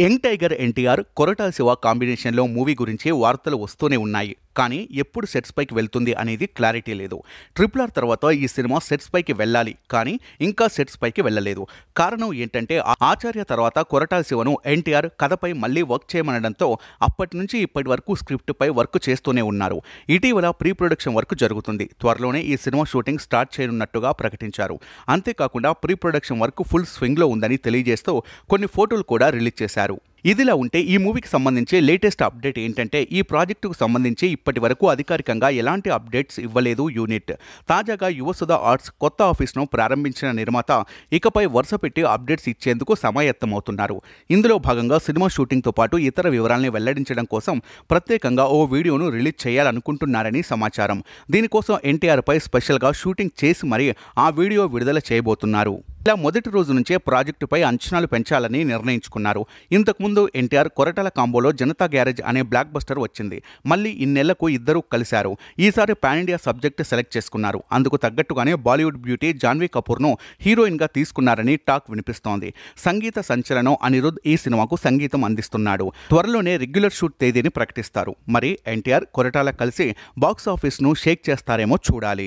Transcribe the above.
young tiger NTR Koratala Siva కాంబినేషన్లో movie గురించి వార్తలు వస్తూనే ఉన్నాయి కానీ ఎప్పుడు సెట్స్ పైకి వెళ్తుంది అనేది క్లారిటీ లేదు ట్రిపుల్ ఆర్ తర్వాత ఈ సినిమా సెట్స్ పైకి వెళ్ళాలి కానీ ఇంకా సెట్స్ పైకి వెళ్ళలేదు కారణం ఏంటంటే ఆచార్య తర్వాత కొరటాల శివను ఎన్టీఆర్ కథపై మళ్ళీ వర్క్ చేయమనడంతో అప్పటి నుంచి ఇప్పటి వరకు స్క్రిప్ట్పై వర్క్ చేస్తూనే ఉన్నారు ఇటీవల ప్రీ ప్రొడక్షన్ వర్క్ జరుగుతుంది త్వరలోనే ఈ సినిమా షూటింగ్ స్టార్ట్ చేయనున్నట్టుగా ప్రకటించారు అంతేకాకుండా ప్రీ ప్రొడక్షన్ వర్క్ ఫుల్ స్వింగ్లో ఉందని తెలియజేస్తూ కొన్ని ఫోటోలు కూడా రిలీజ్ చేశారు ఇదిలా ఉంటే ఈ మూవీకి సంబంధించి లేటెస్ట్ అప్డేట్ ఏంటంటే ఈ ప్రాజెక్టుకు సంబంధించి ఇప్పటి వరకు అధికారికంగా ఎలాంటి అప్డేట్స్ ఇవ్వలేదు యూనిట్ తాజాగా యువసుధ ఆర్ట్స్ కొత్త ఆఫీస్ను ప్రారంభించిన నిర్మాత ఇకపై వరుస పెట్టి అప్డేట్స్ ఇచ్చేందుకు సమాయత్తమవుతున్నారు ఇందులో భాగంగా సినిమా షూటింగ్తో పాటు ఇతర వివరాల్ని వెల్లడించడం కోసం ప్రత్యేకంగా ఓ వీడియోను రిలీజ్ చేయాలనుకుంటున్నారని సమాచారం దీనికోసం ఎన్టీఆర్పై స్పెషల్గా షూటింగ్ చేసి మరీ ఆ వీడియో విడుదల చేయబోతున్నారు ఇలా మొదటి రోజు నుంచే ప్రాజెక్టుపై అంచనాలు పెంచాలని నిర్ణయించుకున్నారు ఇంతకుముందు ఎన్టీఆర్ కొరటల కాంబోలో జనతా గ్యారేజ్ అనే బ్లాక్ బస్టర్ వచ్చింది మళ్ళీ ఇన్నెలకు ఇద్దరు కలిశారు ఈసారి పాన్ ఇండియా సబ్జెక్ట్ సెలెక్ట్ చేసుకున్నారు అందుకు తగ్గట్టుగానే బాలీవుడ్ బ్యూటీ జాన్వీ కపూర్ను హీరోయిన్గా తీసుకున్నారని టాక్ వినిపిస్తోంది సంగీత సంచలనం అనిరుద్ ఈ సినిమాకు సంగీతం అందిస్తున్నాడు త్వరలోనే రెగ్యులర్ షూట్ తేదీని ప్రకటిస్తారు మరి ఎన్టీఆర్ కొరటాల కలిసి ను షేక్ చేస్తారేమో చూడాలి